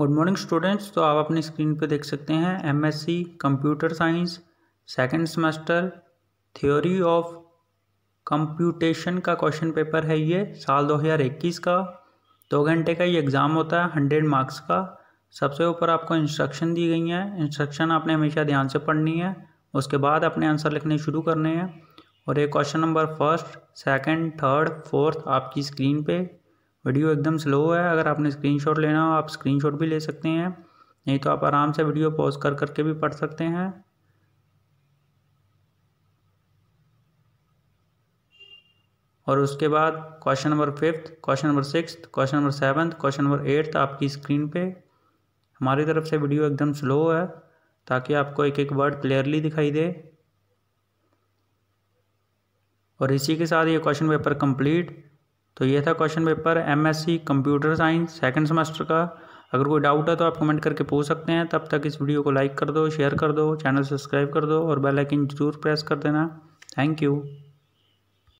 good morning students तो आप अपनी स्क्रीन पर देख सकते हैं MSc computer science second semester theory of computation का क्वेश्चन पेपर है ये साल 2021 का दो घंटे का ये एग्ज़ाम होता है हंड्रेड मार्क्स का सबसे ऊपर आपको इंस्ट्रक्शन दी गई हैं इंस्ट्रक्शन आपने हमेशा ध्यान से पढ़नी है उसके बाद अपने आंसर लिखने शुरू करने हैं और ये question number first second, third fourth आपकी स्क्रीन पे वीडियो एकदम स्लो है अगर आपने स्क्रीनशॉट लेना हो आप स्क्रीनशॉट भी ले सकते हैं नहीं तो आप आराम से वीडियो पॉज कर करके भी पढ़ सकते हैं और उसके बाद question number fifth question number six question number seventh question number eighth आपकी स्क्रीन पे हमारी तरफ से वीडियो एकदम स्लो है ताकि आपको एक एक वर्ड क्लियरली दिखाई दे और इसी के साथ ये क्वेश्चन पेपर कंप्लीट तो ये था question paper MSc computer science second semester का अगर कोई डाउट है तो आप कमेंट करके पूछ सकते हैं तब तक इस वीडियो को लाइक कर दो शेयर कर दो चैनल सब्सक्राइब कर दो और बेल आइकन जरूर प्रेस कर देना थैंक यू